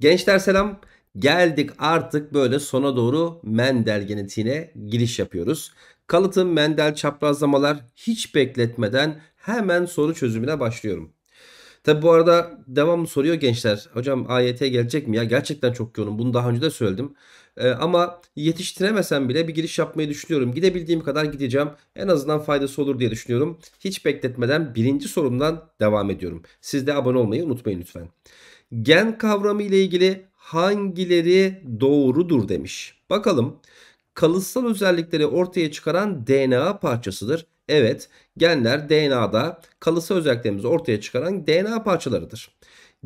Gençler selam. Geldik artık böyle sona doğru Mendel genetiğine giriş yapıyoruz. Kalıtım Mendel çaprazlamalar hiç bekletmeden hemen soru çözümüne başlıyorum. Tabi bu arada devamlı soruyor gençler. Hocam AYT gelecek mi? Ya gerçekten çok yoğunum. Bunu daha önce de söyledim. Ee, ama yetiştiremesem bile bir giriş yapmayı düşünüyorum. Gidebildiğim kadar gideceğim. En azından faydası olur diye düşünüyorum. Hiç bekletmeden birinci sorumdan devam ediyorum. Siz de abone olmayı unutmayın lütfen gen kavramı ile ilgili hangileri doğrudur demiş. Bakalım kalıtsal özellikleri ortaya çıkaran DNA parçasıdır. Evet genler DNA'da kalıtsal özelliklerimizi ortaya çıkaran DNA parçalarıdır.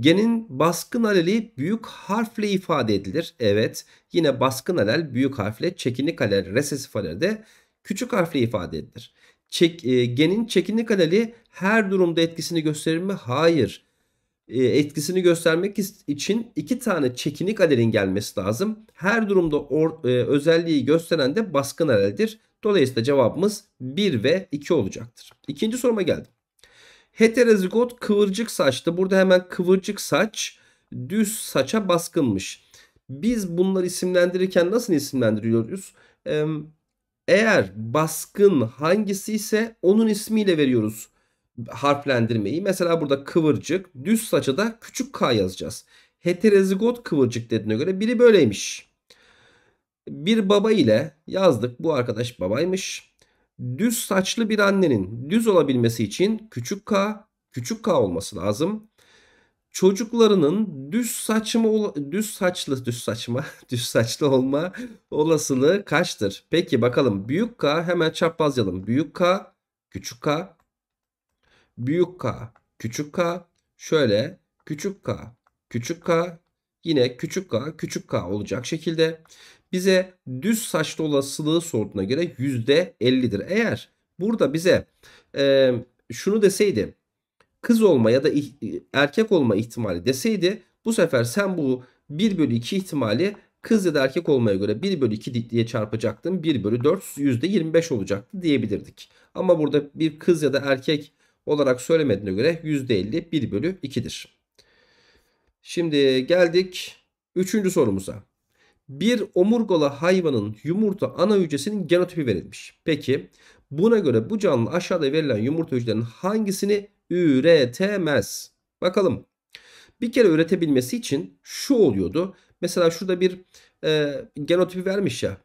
Genin baskın aleli büyük harfle ifade edilir. Evet yine baskın alel büyük harfle çekinik alel resesif alel de küçük harfle ifade edilir. Çek, e, genin çekinlik aleli her durumda etkisini gösterir mi? Hayır. E, etkisini göstermek için iki tane çekinik alelin gelmesi lazım. Her durumda or, e, özelliği gösteren de baskın aleldir. Dolayısıyla cevabımız 1 ve 2 olacaktır. İkinci soruma geldim. Heterozigot kıvırcık saçtı. Burada hemen kıvırcık saç düz saça baskınmış. Biz bunları isimlendirirken nasıl isimlendiriyoruz? eğer baskın hangisi ise onun ismiyle veriyoruz harflendirmeyi. Mesela burada kıvırcık, düz saça da küçük k yazacağız. Heterozigot kıvırcık dediğine göre biri böyleymiş. Bir baba ile yazdık. Bu arkadaş babaymış. Düz saçlı bir annenin düz olabilmesi için küçük k, küçük k olması lazım. Çocuklarının düz saçma düz saçlı düz saçma düz saçlı olma olasılığı kaçtır? Peki bakalım büyük k hemen çaprazlayalım. Büyük k, küçük k büyük K, küçük K, şöyle küçük K, küçük K, yine küçük K, küçük K olacak şekilde bize düz saçlı olasılığı sorduğuna göre %50'dir. Eğer burada bize e, şunu deseydi kız olma ya da erkek olma ihtimali deseydi bu sefer sen bu 1 bölü 2 ihtimali kız ya da erkek olmaya göre 1 bölü 2 diye çarpacaktın. 1 bölü 4 %25 olacaktı diyebilirdik. Ama burada bir kız ya da erkek olarak söylemediğine göre %50 1 bölü 2'dir. Şimdi geldik 3. sorumuza. Bir omurgalı hayvanın yumurta ana hücresinin genotipi verilmiş. Peki buna göre bu canlı aşağıda verilen yumurta hücrelerinin hangisini üretemez? Bakalım. Bir kere üretebilmesi için şu oluyordu. Mesela şurada bir e, genotipi vermiş ya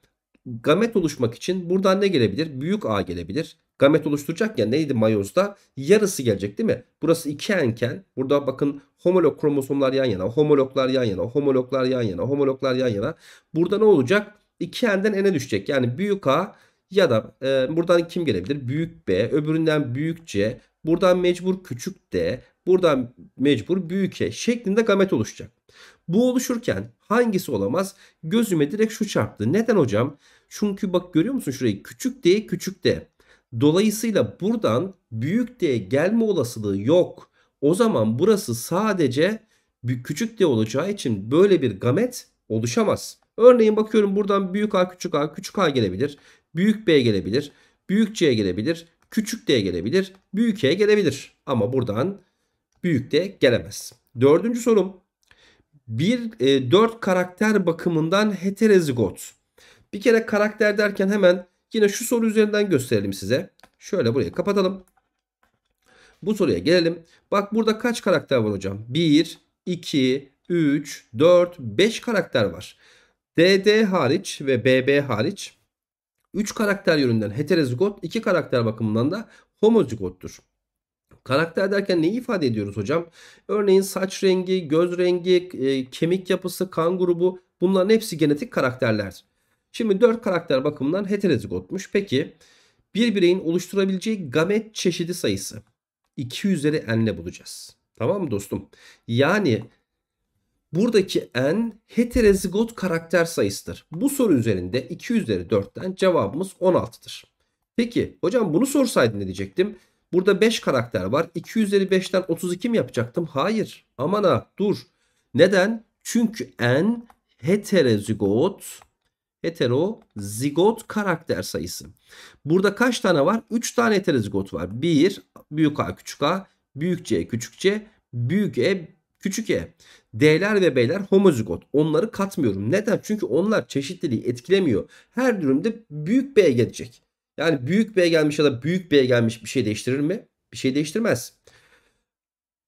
gamet oluşmak için buradan ne gelebilir? Büyük A gelebilir. Gamet oluşturacak ya neydi mayozda? Yarısı gelecek değil mi? Burası iki enken. Burada bakın homolog kromosomlar yan yana, homologlar yan yana, homologlar yan yana, homologlar yan yana. Burada ne olacak? İki enden ene düşecek. Yani büyük A ya da e, buradan kim gelebilir? Büyük B, öbüründen büyük C, buradan mecbur küçük D, buradan mecbur büyük E şeklinde gamet oluşacak. Bu oluşurken hangisi olamaz? Gözüme direkt şu çarptı. Neden hocam? Çünkü bak görüyor musun şurayı? Küçük D küçük D. Dolayısıyla buradan büyük D gelme olasılığı yok. O zaman burası sadece küçük D olacağı için böyle bir gamet oluşamaz. Örneğin bakıyorum buradan büyük A küçük A küçük A gelebilir. Büyük B gelebilir. Büyük C gelebilir. Küçük D gelebilir. Büyük E gelebilir. Ama buradan büyük D gelemez. Dördüncü sorum bir e, 4 karakter bakımından heterozigot. Bir kere karakter derken hemen yine şu soru üzerinden gösterelim size. Şöyle burayı kapatalım. Bu soruya gelelim. Bak burada kaç karakter var hocam? 1, 2, 3, 4, 5 karakter var. DD hariç ve BB hariç 3 karakter yönünden heterozigot, 2 karakter bakımından da homozigottur. Karakter derken neyi ifade ediyoruz hocam? Örneğin saç rengi, göz rengi, e, kemik yapısı, kan grubu bunların hepsi genetik karakterler. Şimdi 4 karakter bakımından heterozigotmuş. Peki bir bireyin oluşturabileceği gamet çeşidi sayısı 2 üzeri n'le bulacağız. Tamam mı dostum? Yani buradaki n heterozigot karakter sayısıdır. Bu soru üzerinde 2 üzeri 4'ten cevabımız 16'dır. Peki hocam bunu sorsaydın ne diyecektim? Burada 5 karakter var. 2 üzeri 5'ten 32 mi yapacaktım? Hayır. Aman ha dur. Neden? Çünkü n heterozigot heterozigot karakter sayısı. Burada kaç tane var? 3 tane heterozigot var. 1 büyük a küçük a, büyük c küçük c, büyük e küçük e. D'ler ve B'ler homozigot. Onları katmıyorum. Neden? Çünkü onlar çeşitliliği etkilemiyor. Her durumda büyük B gelecek. Yani büyük B gelmiş ya da büyük B gelmiş bir şey değiştirir mi? Bir şey değiştirmez.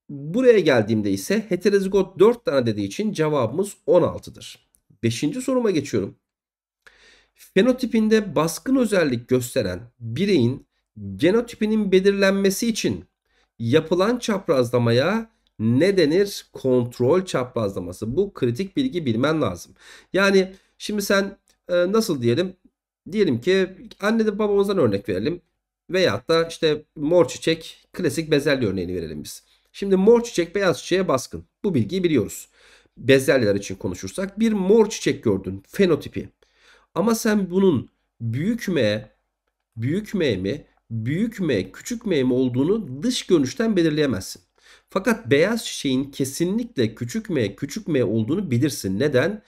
Buraya geldiğimde ise heterozigot 4 tane dediği için cevabımız 16'dır. Beşinci soruma geçiyorum. Fenotipinde baskın özellik gösteren bireyin genotipinin belirlenmesi için yapılan çaprazlamaya ne denir? Kontrol çaprazlaması. Bu kritik bilgi bilmen lazım. Yani şimdi sen e, nasıl diyelim Diyelim ki anne de babamızdan örnek verelim. Veyahut da işte mor çiçek klasik bezelye örneğini verelim biz. Şimdi mor çiçek beyaz çiçeğe baskın. Bu bilgiyi biliyoruz. Bezelyeler için konuşursak bir mor çiçek gördün fenotipi. Ama sen bunun büyük M, büyük M mi, büyük M, küçük M mi olduğunu dış görünüşten belirleyemezsin. Fakat beyaz çiçeğin kesinlikle küçük M, küçük M olduğunu bilirsin. Neden?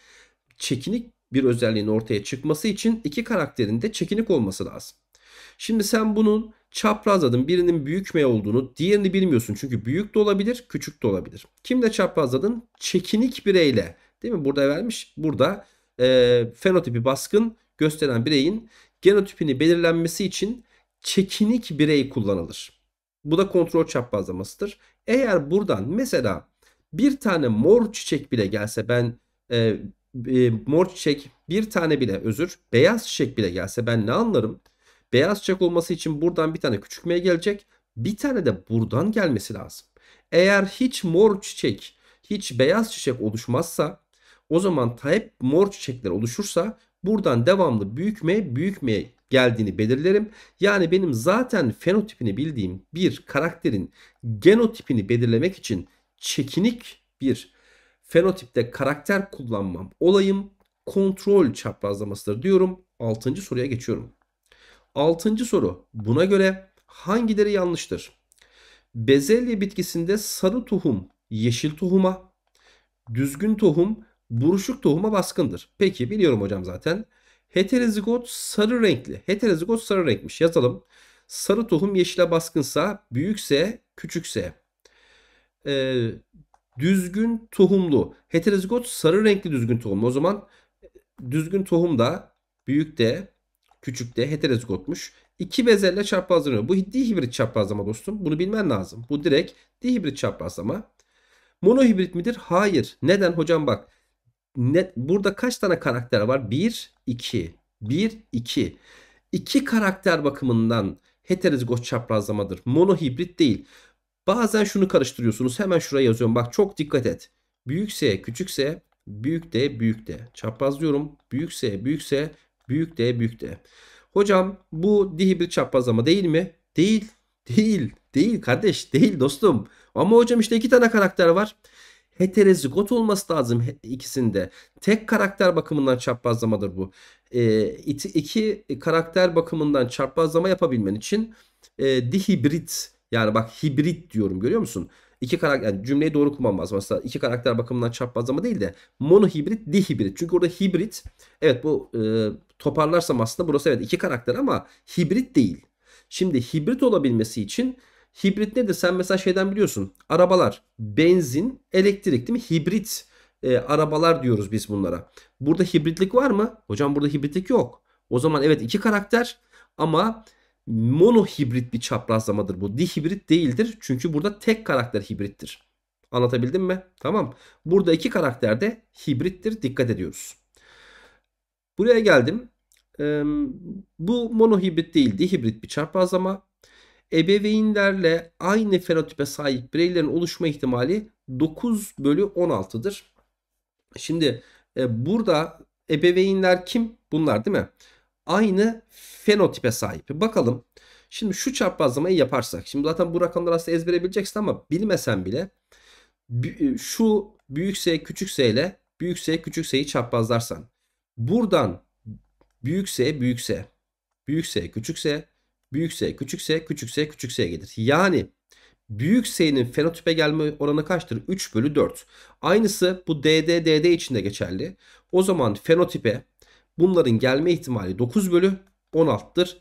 Çekinik bir özelliğin ortaya çıkması için iki karakterin de çekinik olması lazım. Şimdi sen bunun çaprazladın. Birinin büyük M olduğunu, diğerini bilmiyorsun. Çünkü büyük de olabilir, küçük de olabilir. Kimle çaprazladın? Çekinik bireyle. Değil mi? Burada vermiş. Burada e, fenotipi baskın gösteren bireyin genotipini belirlenmesi için çekinik birey kullanılır. Bu da kontrol çaprazlamasıdır. Eğer buradan mesela bir tane mor çiçek bile gelse ben e, e, mor çiçek bir tane bile özür beyaz çiçek bile gelse ben ne anlarım? Beyaz çiçek olması için buradan bir tane küçük M gelecek. Bir tane de buradan gelmesi lazım. Eğer hiç mor çiçek, hiç beyaz çiçek oluşmazsa o zaman hep mor çiçekler oluşursa buradan devamlı büyük M büyük M geldiğini belirlerim. Yani benim zaten fenotipini bildiğim bir karakterin genotipini belirlemek için çekinik bir fenotipte karakter kullanmam olayım kontrol çaprazlamasıdır diyorum. Altıncı soruya geçiyorum. Altıncı soru buna göre hangileri yanlıştır? Bezelye bitkisinde sarı tohum yeşil tohuma, düzgün tohum buruşuk tohuma baskındır. Peki biliyorum hocam zaten. Heterozigot sarı renkli. Heterozigot sarı renkmiş. Yazalım. Sarı tohum yeşile baskınsa, büyükse, küçükse. Ee, düzgün tohumlu. Heterozigot sarı renkli düzgün tohumlu. O zaman e, düzgün tohum da büyük de küçük de heterozigotmuş. İki bezelle çaprazlanıyor. Bu dihibrit çarpazlama dostum. Bunu bilmen lazım. Bu direkt dihibrit çarpazlama Monohibrit midir? Hayır. Neden? Hocam bak. Ne, burada kaç tane karakter var? 1, 2. 1, 2. 2 karakter bakımından heterozigot çaprazlamadır. Monohibrit değil. Bazen şunu karıştırıyorsunuz. Hemen şuraya yazıyorum. Bak çok dikkat et. Büyükse küçükse büyük de büyük de. Çaprazlıyorum. Büyükse büyükse büyük de büyük de. Hocam bu dihibrit çaprazlama değil mi? Değil. Değil. Değil kardeş. Değil dostum. Ama hocam işte iki tane karakter var. Heterozigot olması lazım ikisinde. Tek karakter bakımından çaprazlamadır bu. E, iki karakter bakımından çaprazlama yapabilmen için e, dihibrit yani bak hibrit diyorum görüyor musun? İki karakter yani cümleyi doğru kullanmaz. Mesela iki karakter bakımından çarpmazlama değil de monohibrit, dihibrit. Çünkü orada hibrit evet bu e, toparlarsam aslında burası evet iki karakter ama hibrit değil. Şimdi hibrit olabilmesi için hibrit nedir? Sen mesela şeyden biliyorsun. Arabalar benzin, elektrik değil mi? Hibrit e, arabalar diyoruz biz bunlara. Burada hibritlik var mı? Hocam burada hibritlik yok. O zaman evet iki karakter ama monohibrit bir çaprazlamadır bu. Dihibrit değildir. Çünkü burada tek karakter hibrittir. Anlatabildim mi? Tamam. Burada iki karakter de hibrittir. Dikkat ediyoruz. Buraya geldim. Ee, bu monohibrit değil dihibrit bir çarpazlama. Ebeveynlerle aynı fenotipe sahip bireylerin oluşma ihtimali 9 bölü 16'dır. Şimdi e, burada ebeveynler kim? Bunlar değil mi? Aynı fenotipe sahip. Bakalım şimdi şu çarpazlamayı yaparsak. Şimdi zaten bu rakamları aslında ezbere bileceksin ama bilmesen bile e, şu büyük S küçük S ile büyük S küçük S'yi çarpazlarsan, Buradan büyük S büyük S büyük S küçük S büyük S küçük S küçük S küçük S gelir. Yani büyük S'nin fenotipe gelme oranı kaçtır? 3 bölü 4. Aynısı bu DD DD için de geçerli. O zaman fenotipe bunların gelme ihtimali 9 bölü 16'dır.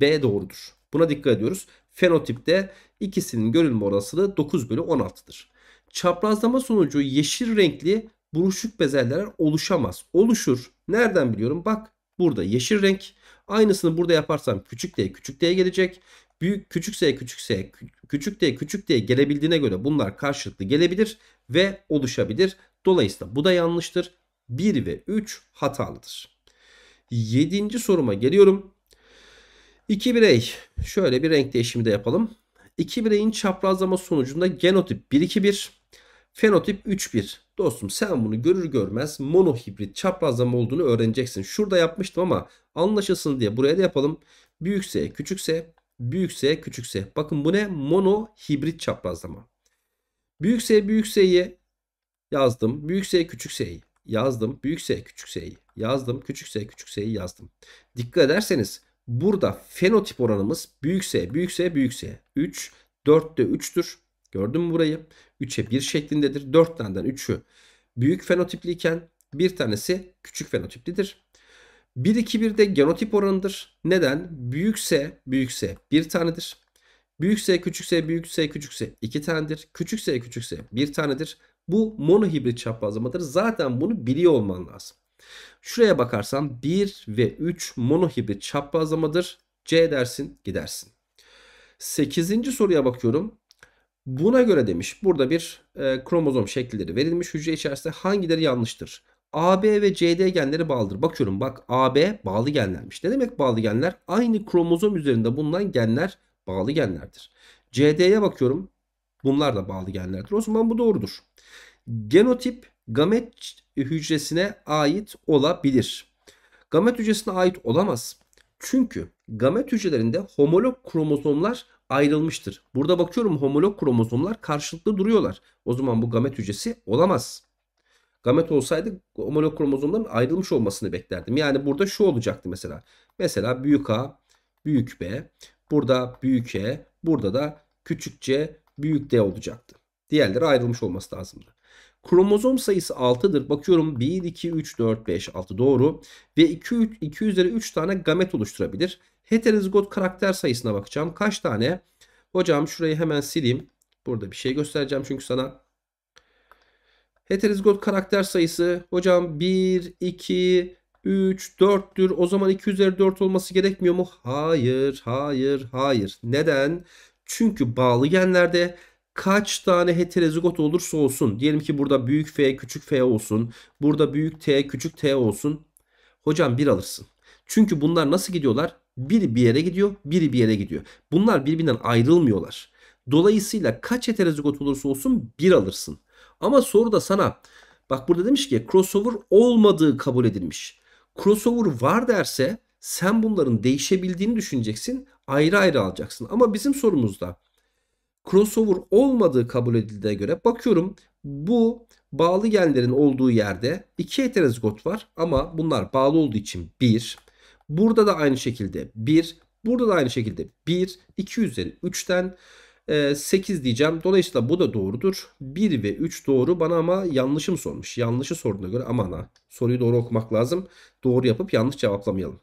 B doğrudur. Buna dikkat ediyoruz. Fenotipte ikisinin görülme olasılığı 9 bölü 16'dır. Çaprazlama sonucu yeşil renkli buruşuk bezelyeler oluşamaz. Oluşur. Nereden biliyorum? Bak burada yeşil renk. Aynısını burada yaparsam küçük d küçük d gelecek. Büyük küçük s küçük s küçük d küçük d gelebildiğine göre bunlar karşılıklı gelebilir ve oluşabilir. Dolayısıyla bu da yanlıştır. 1 ve 3 hatalıdır. 7. soruma geliyorum. 2 birey şöyle bir renk değişimi de yapalım. 2 bireyin çaprazlama sonucunda genotip 1-2-1, fenotip 3-1. Dostum sen bunu görür görmez monohibrit çaprazlama olduğunu öğreneceksin. Şurada yapmıştım ama anlaşılsın diye buraya da yapalım. Büyükse küçükse, büyükse küçükse. Bakın bu ne? Monohibrit çaprazlama. Büyükse büyükseyi yazdım. Büyükse küçükseyi yazdım. Büyük S küçük S'yi yazdım. Küçük S küçük S'yi yazdım. Dikkat ederseniz burada fenotip oranımız büyük S büyük S büyük S. 3 4'te 3'tür. Gördün mü burayı? 3'e 1 şeklindedir. 4 taneden 3'ü büyük fenotipliyken bir tanesi küçük fenotiplidir. 1 2 1 de genotip oranıdır. Neden? Büyük S büyük S bir tanedir. Büyük S küçük S büyük S küçük S iki tanedir. Küçük S küçük S bir tanedir. Bu monohibrit çaprazlamadır. Zaten bunu biliyor olman lazım. Şuraya bakarsan 1 ve 3 monohibrit çaprazlamadır. C dersin gidersin. 8. soruya bakıyorum. Buna göre demiş burada bir e, kromozom şekilleri verilmiş hücre içerisinde hangileri yanlıştır? AB ve CD genleri bağlıdır. Bakıyorum bak AB bağlı genlermiş. Ne demek bağlı genler? Aynı kromozom üzerinde bulunan genler bağlı genlerdir. CD'ye bakıyorum. Bunlar da bağlı genlerdir. O zaman bu doğrudur. Genotip gamet hücresine ait olabilir. Gamet hücresine ait olamaz. Çünkü gamet hücrelerinde homolog kromozomlar ayrılmıştır. Burada bakıyorum homolog kromozomlar karşılıklı duruyorlar. O zaman bu gamet hücresi olamaz. Gamet olsaydı homolog kromozomların ayrılmış olmasını beklerdim. Yani burada şu olacaktı mesela. Mesela büyük A, büyük B, burada büyük E, burada da küçük C, büyük D olacaktı. Diğerleri ayrılmış olması lazımdı. Kromozom sayısı 6'dır. Bakıyorum 1, 2, 3, 4, 5, 6 doğru. Ve 2, 3, 2 üzeri 3 tane gamet oluşturabilir. Heterozigot karakter sayısına bakacağım. Kaç tane? Hocam şurayı hemen sileyim. Burada bir şey göstereceğim çünkü sana. Heterozigot karakter sayısı hocam 1, 2, 3, 4'tür. O zaman 2 üzeri 4 olması gerekmiyor mu? Hayır, hayır, hayır. Neden? Çünkü bağlı genlerde kaç tane heterozigot olursa olsun. Diyelim ki burada büyük F küçük F olsun. Burada büyük T küçük T olsun. Hocam bir alırsın. Çünkü bunlar nasıl gidiyorlar? Biri bir yere gidiyor, biri bir yere gidiyor. Bunlar birbirinden ayrılmıyorlar. Dolayısıyla kaç heterozigot olursa olsun bir alırsın. Ama soru da sana bak burada demiş ki crossover olmadığı kabul edilmiş. Crossover var derse sen bunların değişebildiğini düşüneceksin ayrı ayrı alacaksın. Ama bizim sorumuzda crossover olmadığı kabul edildiğine göre bakıyorum bu bağlı genlerin olduğu yerde iki heterozigot var ama bunlar bağlı olduğu için 1. Burada da aynı şekilde 1. Burada da aynı şekilde 1. 2 üzeri 3'ten 8 e, diyeceğim. Dolayısıyla bu da doğrudur. 1 ve 3 doğru bana ama yanlışım sormuş. Yanlışı sorduğuna göre aman ha soruyu doğru okumak lazım. Doğru yapıp yanlış cevaplamayalım.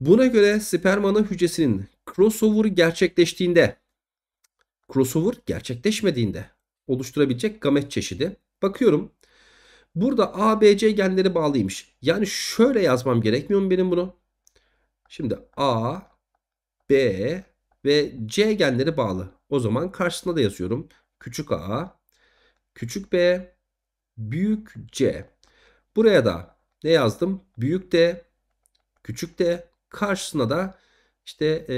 Buna göre sperm ana hücresinin crossover gerçekleştiğinde crossover gerçekleşmediğinde oluşturabilecek gamet çeşidi. Bakıyorum. Burada ABC genleri bağlıymış. Yani şöyle yazmam gerekmiyor mu benim bunu? Şimdi A, B ve C genleri bağlı. O zaman karşısına da yazıyorum. Küçük A, küçük B, büyük C. Buraya da ne yazdım? Büyük D, küçük D Karşısına da işte e,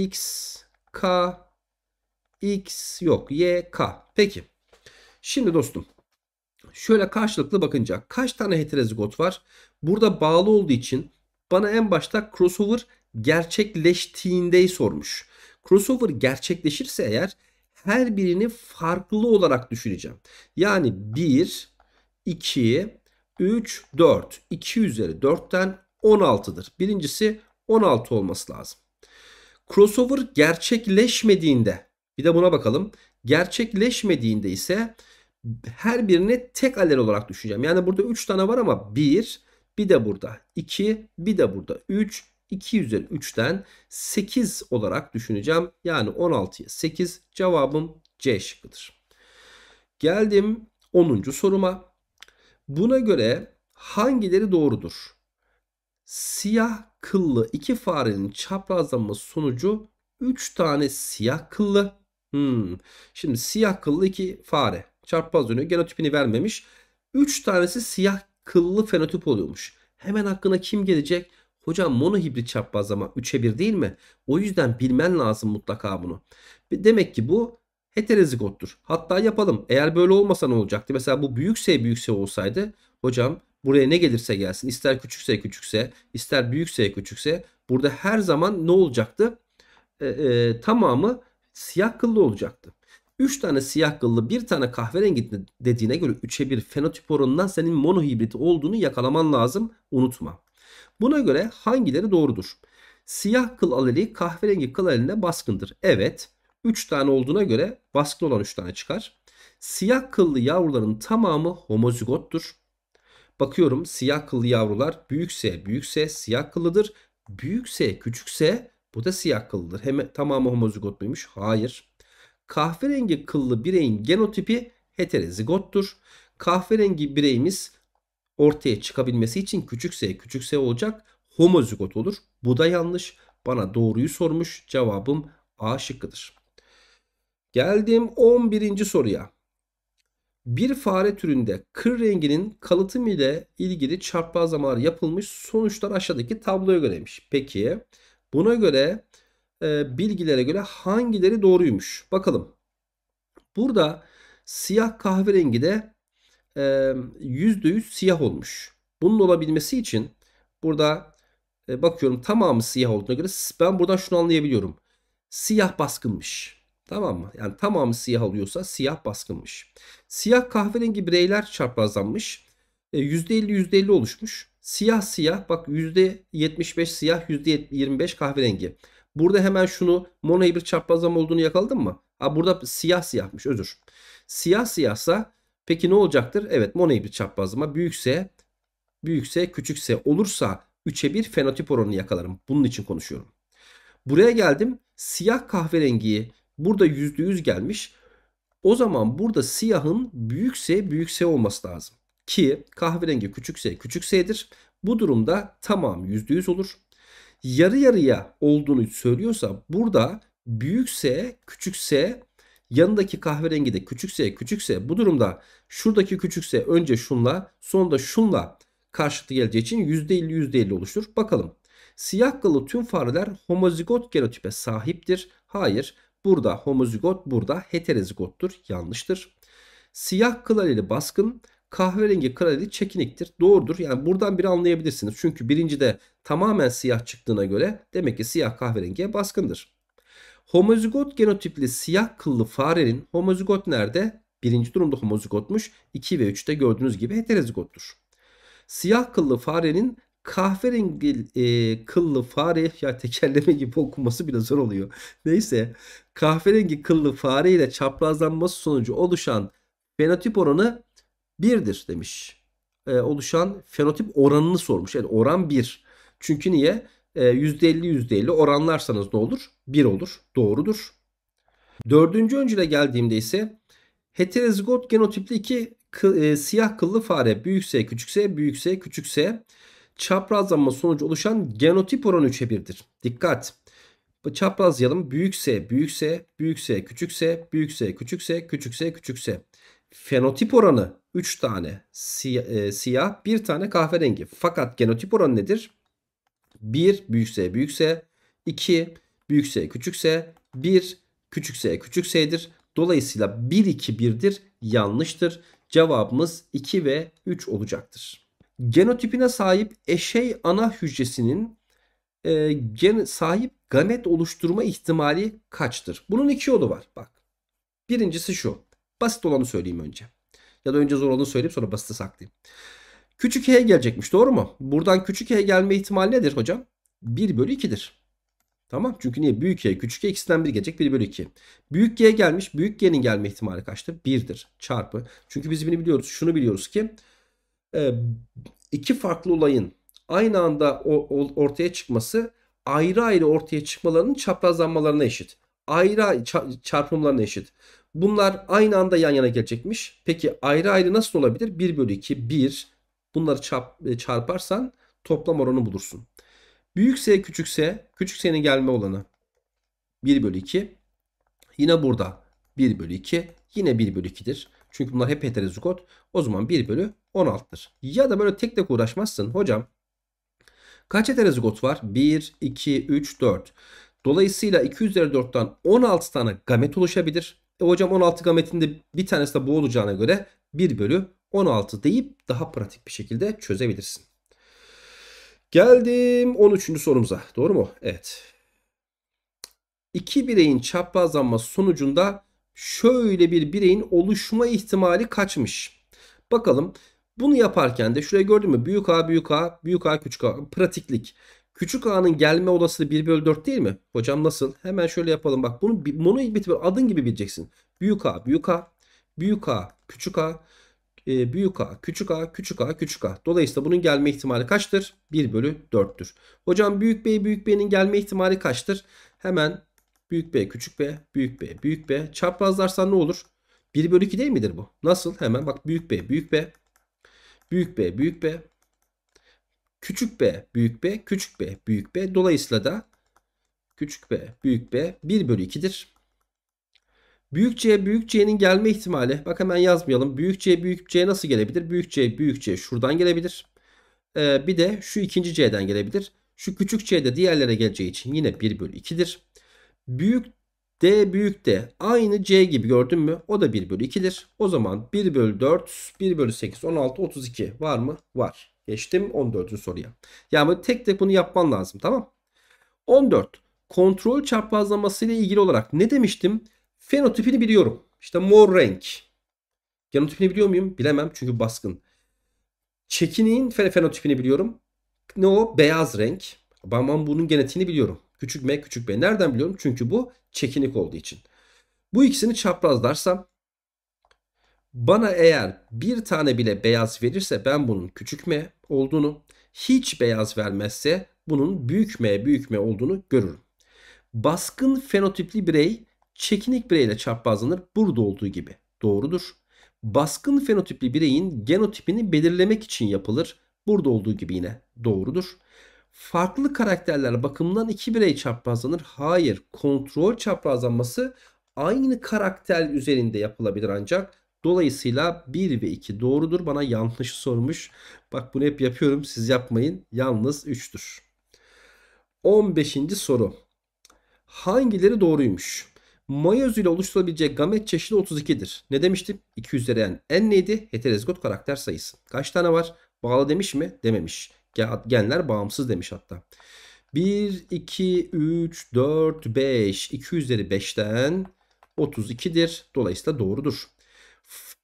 x, k, x yok y, k. Peki. Şimdi dostum şöyle karşılıklı bakınca kaç tane heterozigot var? Burada bağlı olduğu için bana en başta crossover gerçekleştiğindeyi sormuş. Crossover gerçekleşirse eğer her birini farklı olarak düşüneceğim. Yani 1, 2, 3, 4. 2 üzeri 4'ten 16'dır. Birincisi 16 olması lazım. Crossover gerçekleşmediğinde bir de buna bakalım. Gerçekleşmediğinde ise her birini tek alel olarak düşüneceğim. Yani burada 3 tane var ama 1, bir de burada 2, bir de burada 3, 2 üzeri 3'ten 8 olarak düşüneceğim. Yani 16'ya 8 cevabım C şıkkıdır. Geldim 10. soruma. Buna göre hangileri doğrudur? siyah kıllı iki farenin çaprazlanması sonucu 3 tane siyah kıllı. Hmm. Şimdi siyah kıllı iki fare çarpaz dönüyor. Genotipini vermemiş. 3 tanesi siyah kıllı fenotip oluyormuş. Hemen aklına kim gelecek? Hocam monohibrit çaprazlama 3'e 1 değil mi? O yüzden bilmen lazım mutlaka bunu. Demek ki bu heterozigottur. Hatta yapalım. Eğer böyle olmasa ne olacaktı? Mesela bu büyük S büyük S olsaydı hocam Buraya ne gelirse gelsin ister küçükse küçükse ister büyükse küçükse burada her zaman ne olacaktı? E, e, tamamı siyah kıllı olacaktı. 3 tane siyah kıllı bir tane kahverengi dediğine göre 3'e 1 fenotip oranından senin monohibrit olduğunu yakalaman lazım unutma. Buna göre hangileri doğrudur? Siyah kıl aleli kahverengi kıl aleline baskındır. Evet 3 tane olduğuna göre baskın olan 3 tane çıkar. Siyah kıllı yavruların tamamı homozigottur. Bakıyorum siyah kıllı yavrular büyükse büyükse siyah kıllıdır. Büyükse küçükse bu da siyah kıllıdır. Hem, tamamı homozigot muymuş? Hayır. Kahverengi kıllı bireyin genotipi heterozigottur. Kahverengi bireyimiz ortaya çıkabilmesi için küçükse küçükse olacak homozigot olur. Bu da yanlış. Bana doğruyu sormuş. Cevabım A şıkkıdır. Geldim 11. soruya bir fare türünde kır renginin kalıtım ile ilgili çarpazlamalar yapılmış. Sonuçlar aşağıdaki tabloya göreymiş. Peki buna göre e, bilgilere göre hangileri doğruymuş? Bakalım. Burada siyah kahverengi de e, %100 siyah olmuş. Bunun olabilmesi için burada e, bakıyorum tamamı siyah olduğuna göre ben buradan şunu anlayabiliyorum. Siyah baskınmış. Tamam mı? Yani tamamı siyah oluyorsa siyah baskınmış. Siyah kahverengi bireyler çarpazlanmış. E, %50 %50 oluşmuş. Siyah siyah bak %75 siyah %25 kahverengi. Burada hemen şunu monohibrit çarpazlama olduğunu yakaladın mı? Ha burada siyah siyahmış özür. Siyah siyahsa peki ne olacaktır? Evet monohibrit çarpazlama büyükse büyükse küçükse olursa 3'e 1 fenotip oranını yakalarım. Bunun için konuşuyorum. Buraya geldim. Siyah kahverengiyi Burada %100 gelmiş. O zaman burada siyahın büyük S büyük S olması lazım. Ki kahverengi küçük S küçük S'dir. Bu durumda tamam %100 olur. Yarı yarıya olduğunu söylüyorsa burada büyük S küçük S yanındaki kahverengi de küçük S küçük S bu durumda şuradaki küçük S önce şunla sonra şunla karşılıklı geleceği için %50 %50 oluşur. Bakalım. Siyah kılı tüm fareler homozigot genotipe sahiptir. Hayır burada homozigot, burada heterozigottur. Yanlıştır. Siyah klaleli baskın, kahverengi klaleli çekiniktir. Doğrudur. Yani buradan bir anlayabilirsiniz. Çünkü birinci de tamamen siyah çıktığına göre demek ki siyah kahverengiye baskındır. Homozigot genotipli siyah kıllı farenin homozigot nerede? Birinci durumda homozigotmuş. 2 ve 3'te gördüğünüz gibi heterozigottur. Siyah kıllı farenin kahverengi e, kıllı fare ya tekerleme gibi okunması biraz zor oluyor. Neyse kahverengi kıllı fare ile çaprazlanması sonucu oluşan fenotip oranı 1'dir demiş. E, oluşan fenotip oranını sormuş. Yani oran 1. Çünkü niye? E, %50 %50 oranlarsanız ne olur? 1 olur. Doğrudur. Dördüncü öncüle geldiğimde ise heterozigot genotipli iki kı, e, siyah kıllı fare büyükse küçükse büyükse küçükse çaprazlanma sonucu oluşan genotip oranı 3'e 1'dir. Dikkat! Çaprazlayalım. Büyük S, büyük S, büyük S, küçük S, büyük S, küçük S, küçük S, küçük S. Fenotip oranı 3 tane e, siyah 1 tane kahverengi. Fakat genotip oranı nedir? 1 büyük S büyük S, 2 büyük S küçük S, 1 küçük S küçük S'dir. Dolayısıyla 1 2 1'dir. Yanlıştır. Cevabımız 2 ve 3 olacaktır genotipine sahip eşey ana hücresinin e, gen, sahip gamet oluşturma ihtimali kaçtır? Bunun iki yolu var. Bak. Birincisi şu. Basit olanı söyleyeyim önce. Ya da önce zor olanı söyleyip sonra basite saklayayım. Küçük H'ye gelecekmiş doğru mu? Buradan küçük H'ye gelme ihtimali nedir hocam? 1 bölü 2'dir. Tamam çünkü niye? Büyük G küçük G ikisinden biri gelecek 1 bölü 2. Büyük G gelmiş. Büyük G'nin gelme ihtimali kaçtır? 1'dir. Çarpı. Çünkü biz bunu biliyoruz. Şunu biliyoruz ki e, iki farklı olayın aynı anda ortaya çıkması ayrı ayrı ortaya çıkmalarının çaprazlanmalarına eşit. Ayrı çarpımlarına eşit. Bunlar aynı anda yan yana gelecekmiş. Peki ayrı ayrı nasıl olabilir? 1 bölü 2, 1. Bunları çarp, e, çarparsan toplam oranı bulursun. Büyük S küçük S. Küçük S'nin gelme olanı 1 bölü 2. Yine burada 1 bölü 2. Yine 1 bölü 2'dir. Çünkü bunlar hep heterozigot. O zaman 1 bölü 16'dır. Ya da böyle tek tek uğraşmazsın. Hocam kaç heterozigot var? 1, 2, 3, 4. Dolayısıyla 2 üzeri 4'ten 16 tane gamet oluşabilir. E hocam 16 gametinde bir tanesi de bu olacağına göre 1 bölü 16 deyip daha pratik bir şekilde çözebilirsin. Geldim 13. sorumuza. Doğru mu? Evet. İki bireyin çaprazlanması sonucunda şöyle bir bireyin oluşma ihtimali kaçmış? Bakalım bunu yaparken de şuraya gördün mü? Büyük A, büyük A, büyük A, küçük A. Pratiklik. Küçük A'nın gelme olasılığı 1 bölü 4 değil mi? Hocam nasıl? Hemen şöyle yapalım. Bak bunu, bunu bir adın gibi bileceksin. Büyük A, büyük A, büyük A, küçük A, e, büyük A, küçük A, küçük A, küçük A. Dolayısıyla bunun gelme ihtimali kaçtır? 1 bölü 4'tür. Hocam büyük B, büyük B'nin gelme ihtimali kaçtır? Hemen büyük B, küçük B, büyük B, büyük B. Çaprazlarsan ne olur? 1 bölü 2 değil midir bu? Nasıl? Hemen bak büyük B, büyük B, Büyük B büyük B. Küçük B büyük B. Küçük B büyük B. Dolayısıyla da küçük B büyük B 1 bölü 2'dir. Büyük C büyük C'nin gelme ihtimali. Bak hemen yazmayalım. Büyük C büyük C nasıl gelebilir? Büyük C büyük C şuradan gelebilir. Ee, bir de şu ikinci C'den gelebilir. Şu küçük C de diğerlere geleceği için yine 1 bölü 2'dir. Büyük D büyük D aynı C gibi gördün mü? O da 1 bölü 2'dir. O zaman 1 bölü 4, 1 bölü 8, 16, 32 var mı? Var. Geçtim 14. soruya. Yani tek tek bunu yapman lazım tamam. 14. Kontrol çaprazlaması ile ilgili olarak ne demiştim? Fenotipini biliyorum. İşte mor renk. Genotipini biliyor muyum? Bilemem çünkü baskın. Çekinin fenotipini biliyorum. Ne o? Beyaz renk. Ben, ben bunun genetiğini biliyorum. Küçük m küçük b. Nereden biliyorum? Çünkü bu çekinik olduğu için. Bu ikisini çaprazlarsam bana eğer bir tane bile beyaz verirse ben bunun küçük m olduğunu, hiç beyaz vermezse bunun büyük m büyük m olduğunu görürüm. Baskın fenotipli birey çekinik bireyle çaprazlanır burada olduğu gibi. Doğrudur. Baskın fenotipli bireyin genotipini belirlemek için yapılır. Burada olduğu gibi yine doğrudur farklı karakterler bakımından iki birey çaprazlanır. Hayır, kontrol çaprazlanması aynı karakter üzerinde yapılabilir ancak. Dolayısıyla 1 ve 2 doğrudur. Bana yanlış sormuş. Bak bunu hep yapıyorum. Siz yapmayın. Yalnız 3'tür. 15. soru. Hangileri doğruymuş? Mayoz ile oluşturulabilecek gamet çeşidi 32'dir. Ne demiştim? 2 üzeri En n neydi? Heterozigot karakter sayısı. Kaç tane var? Bağlı demiş mi? Dememiş. Genler bağımsız demiş hatta. 1, 2, 3, 4, 5. 2 üzeri 5'ten 32'dir. Dolayısıyla doğrudur.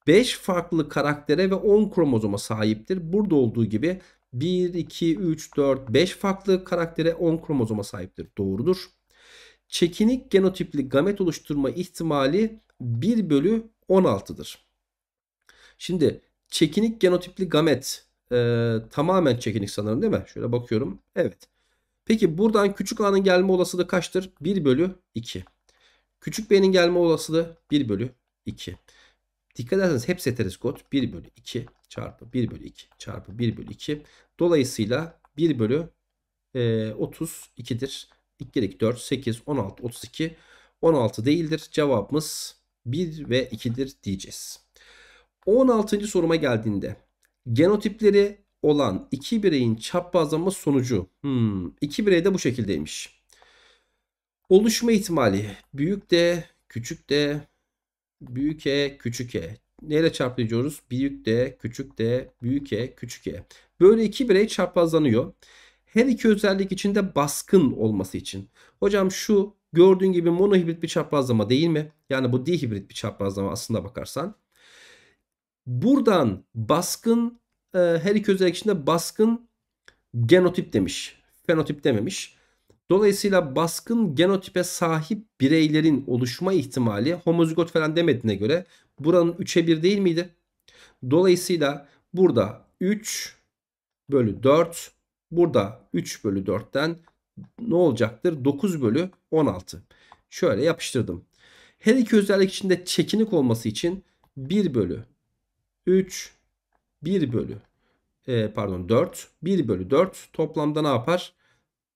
5 farklı karaktere ve 10 kromozoma sahiptir. Burada olduğu gibi 1, 2, 3, 4, 5 farklı karaktere 10 kromozoma sahiptir. Doğrudur. Çekinik genotipli gamet oluşturma ihtimali 1 bölü 16'dır. Şimdi çekinik genotipli gamet e, tamamen çekinik sanırım değil mi? Şöyle bakıyorum. Evet. Peki buradan küçük A'nın gelme olasılığı kaçtır? 1 bölü 2. Küçük B'nin gelme olasılığı 1 bölü 2. Dikkat ederseniz hepsi heteroskot. 1 bölü 2 çarpı 1 bölü 2 çarpı 1 bölü 2. Dolayısıyla 1 bölü e, 32'dir. 2 4, 8, 16, 32. 16 değildir. Cevabımız 1 ve 2'dir diyeceğiz. 16. soruma geldiğinde Genotipleri olan iki bireyin çaprazlama sonucu. Hmm, iki birey de bu şekildeymiş. Oluşma ihtimali büyük de küçük de büyük e küçük e. Neyle çarplayacağız? Büyük de küçük de büyük e küçük e. Böyle iki birey çaprazlanıyor. Her iki özellik içinde baskın olması için. Hocam şu gördüğün gibi monohibrit bir çaprazlama değil mi? Yani bu dihibrit bir çaprazlama aslında bakarsan. Buradan baskın e, her iki özellik içinde baskın genotip demiş. Fenotip dememiş. Dolayısıyla baskın genotipe sahip bireylerin oluşma ihtimali homozigot falan demediğine göre buranın 3'e 1 değil miydi? Dolayısıyla burada 3 bölü 4 burada 3 bölü 4'ten ne olacaktır? 9 bölü 16. Şöyle yapıştırdım. Her iki özellik içinde çekinik olması için 1 bölü 3 1 bölü e, pardon 4 1 bölü 4 toplamda ne yapar?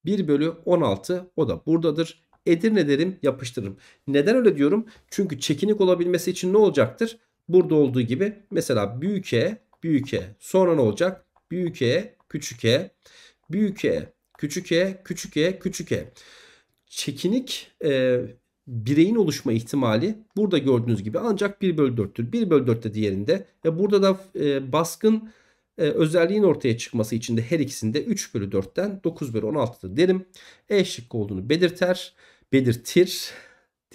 1 bölü 16 o da buradadır. Edirne derim yapıştırırım. Neden öyle diyorum? Çünkü çekinik olabilmesi için ne olacaktır? Burada olduğu gibi mesela büyük E büyük E sonra ne olacak? Büyük E küçük E büyük E küçük E küçük E küçük E. Çekinik e, bireyin oluşma ihtimali burada gördüğünüz gibi ancak 1 bölü 4'tür. 1 bölü 4 de diğerinde ve burada da e, baskın e, özelliğin ortaya çıkması için de her ikisinde 3 bölü 4'ten 9 bölü 16'dır derim. E şıkkı olduğunu belirter, belirtir.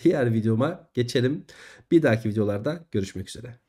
Diğer videoma geçelim. Bir dahaki videolarda görüşmek üzere.